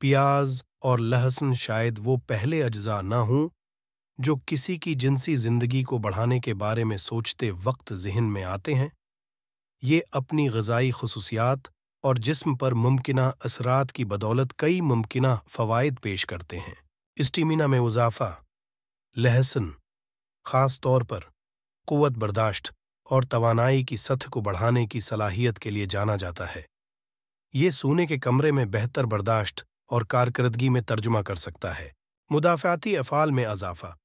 प्याज और लहसुन शायद वो पहले अज्जा ना हों जो किसी की जिनसी जिंदगी को बढ़ाने के बारे में सोचते वक्त जहन में आते हैं ये अपनी गजाई खसूसियात और जिस्म पर मुमकिन असरात की बदौलत कई मुमकिन फ़वाद पेश करते हैं स्टीमिना में उजाफा लहसुन ख़ास तौर पर क़वत बर्दाश्त और तोानाई की सतह को बढ़ाने की सलाहियत के लिए जाना जाता है ये सोने के कमरे में बेहतर बर्दाश्त और कारकर्दगी में तर्जुमा कर सकता है मुदाफ़ाती अफ़ाल में अजाफा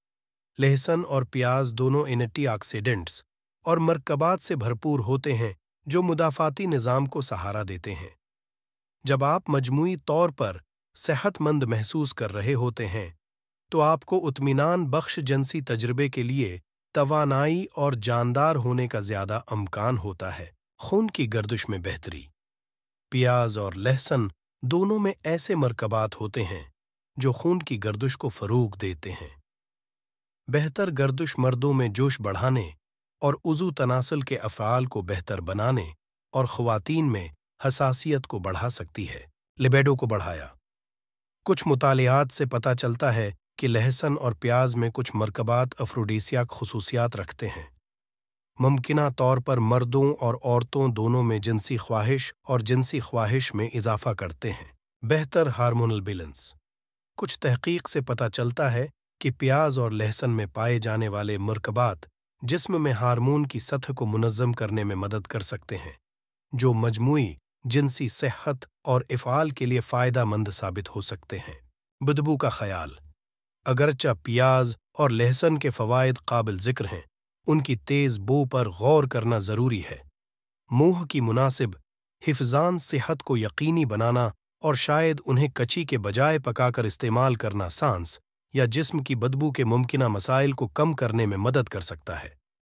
लहसन और प्याज दोनों एनेटी ऑक्सीडेंट्स और मरकबात से भरपूर होते हैं जो मुदाफ़ाती निज़ाम को सहारा देते हैं जब आप मजमू तौर पर सेहतमंद महसूस कर रहे होते हैं तो आपको उत्मीनान बख्श जन्सी तजर्बे के लिए तवानाई और जानदार होने का ज़्यादा अमकान होता है खून की गर्दिश में बेहतरी प्याज और लहसन दोनों में ऐसे मरकबात होते हैं जो खून की गर्दश को फरोग देते हैं बेहतर गर्दश मर्दों में जोश बढ़ाने और उजू तनासल के अफ़ाल को बेहतर बनाने और ख़वातीन में हसासीत को बढ़ा सकती है लिबेडो को बढ़ाया कुछ मुतालियात से पता चलता है कि लहसन और प्याज में कुछ मरकबात अफ्रोडीसिया खसूसियात रखते हैं मुमकिन तौर पर मर्दों और औरतों दोनों में जिनसी ख्वाहिश और जिनसी ख्वाहिश में इजाफा करते हैं बेहतर हार्मोनल बैलेंस कुछ तहकीक से पता चलता है कि प्याज और लहसन में पाए जाने वाले मरकबात जिस्म में हार्मोन की सतह को मुनज़म करने में मदद कर सकते हैं जो मजमू जिनसी सेहत और इफ़ाल के लिए फ़ायदा मंद साबित हो सकते हैं बदबू का ख्याल अगरचा प्याज और लहसन के फ़वाद काबिल ज़िक्र हैं उनकी तेज बो पर गौर करना जरूरी है मोह की मुनासिब हिफजान सेहत को यकीनी बनाना और शायद उन्हें कची के बजाय पकाकर इस्तेमाल करना सांस या जिस्म की बदबू के मुमकिन मसाइल को कम करने में मदद कर सकता है